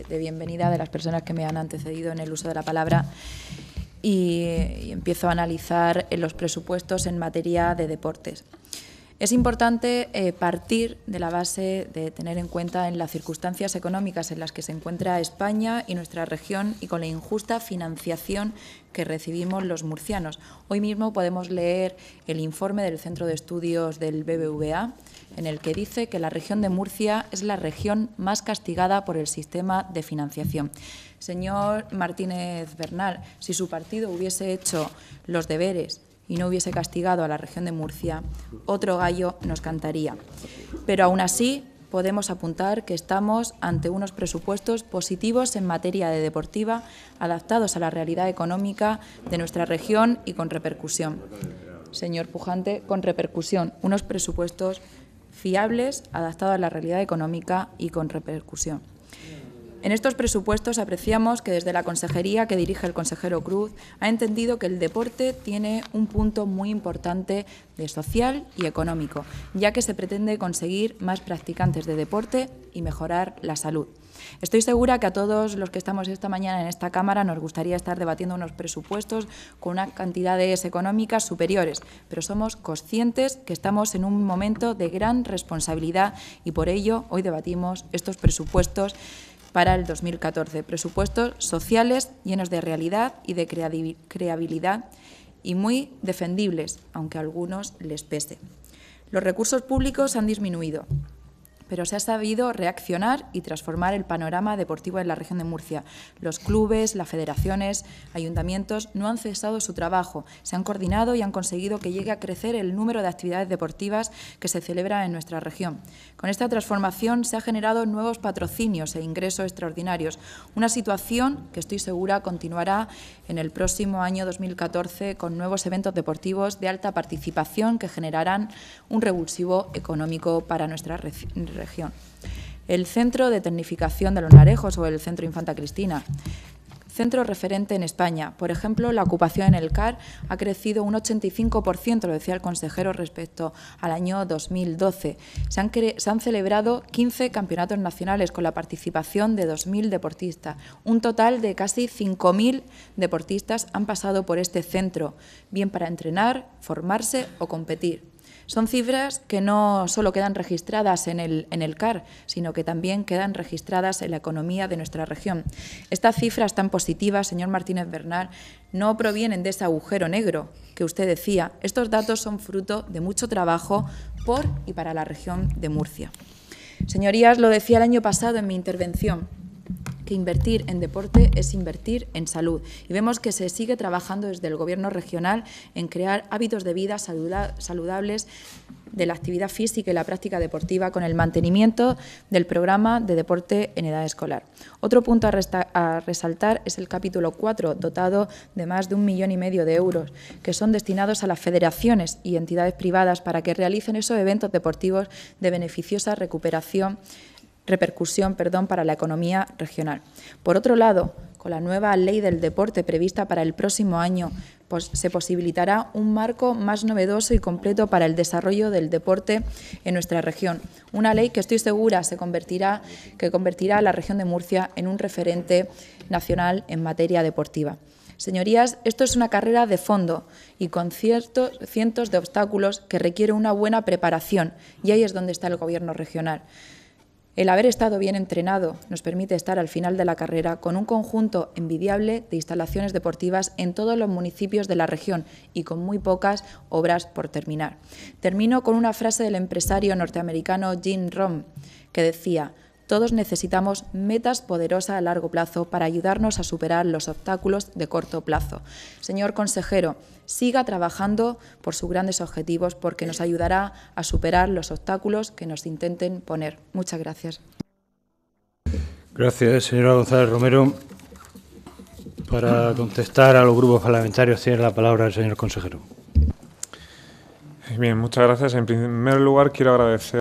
de bienvenida de las personas que me han antecedido en el uso de la palabra y, empiezo a analizar los presupuestos en materia de deportes. Es importante eh, partir de la base de tener en cuenta en las circunstancias económicas en las que se encuentra España y nuestra región y con la injusta financiación que recibimos los murcianos. Hoy mismo podemos leer el informe del Centro de Estudios del BBVA en el que dice que la región de Murcia es la región más castigada por el sistema de financiación. Señor Martínez Bernal, si su partido hubiese hecho los deberes y no hubiese castigado a la región de Murcia, otro gallo nos cantaría. Pero aún así, podemos apuntar que estamos ante unos presupuestos positivos en materia de deportiva, adaptados a la realidad económica de nuestra región y con repercusión. Señor Pujante, con repercusión, unos presupuestos fiables, adaptados a la realidad económica y con repercusión. En estos presupuestos apreciamos que desde la consejería que dirige el consejero Cruz ha entendido que el deporte tiene un punto muy importante de social y económico, ya que se pretende conseguir más practicantes de deporte y mejorar la salud. Estoy segura que a todos los que estamos esta mañana en esta Cámara nos gustaría estar debatiendo unos presupuestos con unas cantidades económicas superiores, pero somos conscientes que estamos en un momento de gran responsabilidad y por ello hoy debatimos estos presupuestos para el 2014. Presupuestos sociales llenos de realidad y de creabilidad y muy defendibles, aunque a algunos les pese. Los recursos públicos han disminuido, pero se ha sabido reaccionar y transformar el panorama deportivo en la región de Murcia. Los clubes, las federaciones, ayuntamientos no han cesado su trabajo, se han coordinado y han conseguido que llegue a crecer el número de actividades deportivas que se celebran en nuestra región. Con esta transformación se han generado nuevos patrocinios e ingresos extraordinarios, una situación que estoy segura continuará en el próximo año 2014 con nuevos eventos deportivos de alta participación que generarán un revulsivo económico para nuestra región región. El Centro de Tecnificación de los Narejos o el Centro Infanta Cristina, centro referente en España. Por ejemplo, la ocupación en el CAR ha crecido un 85%, lo decía el consejero, respecto al año 2012. Se han, se han celebrado 15 campeonatos nacionales con la participación de 2.000 deportistas. Un total de casi 5.000 deportistas han pasado por este centro, bien para entrenar, formarse o competir. Son cifras que no solo quedan registradas en el, CAR, sino que también quedan registradas en la economía de nuestra región. Estas cifras tan positivas, señor Martínez Bernal, no provienen de ese agujero negro que usted decía. Estos datos son fruto de mucho trabajo por y para la región de Murcia. Señorías, lo decía el año pasado en mi intervención, invertir en deporte es invertir en salud. Y vemos que se sigue trabajando desde el Gobierno regional en crear hábitos de vida saludables de la actividad física y la práctica deportiva con el mantenimiento del programa de deporte en edad escolar. Otro punto a, a, resaltar es el capítulo 4, dotado de más de un millón y medio de euros, que son destinados a las federaciones y entidades privadas para que realicen esos eventos deportivos de beneficiosa recuperación repercusión perdón, para la economía regional. Por otro lado, con la nueva ley del deporte prevista para el próximo año, pues, se posibilitará un marco más novedoso y completo para el desarrollo del deporte en nuestra región. Una ley que estoy segura se convertirá, que convertirá a la región de Murcia en un referente nacional en materia deportiva. Señorías, esto es una carrera de fondo y con ciertos, cientos de obstáculos que requiere una buena preparación, y ahí es donde está el Gobierno regional. El haber estado bien entrenado nos permite estar al final de la carrera con un conjunto envidiable de instalaciones deportivas en todos los municipios de la región y con muy pocas obras por terminar. Termino con una frase del empresario norteamericano Jim Rom que decía, todos necesitamos metas poderosas a largo plazo para ayudarnos a superar los obstáculos de corto plazo. Señor consejero, siga trabajando por sus grandes objetivos porque nos ayudará a superar los obstáculos que nos intenten poner. Muchas gracias. Gracias, señora González Romero. Para contestar a los grupos parlamentarios tiene la palabra el señor consejero. Bien, muchas gracias. En primer lugar, quiero agradecer.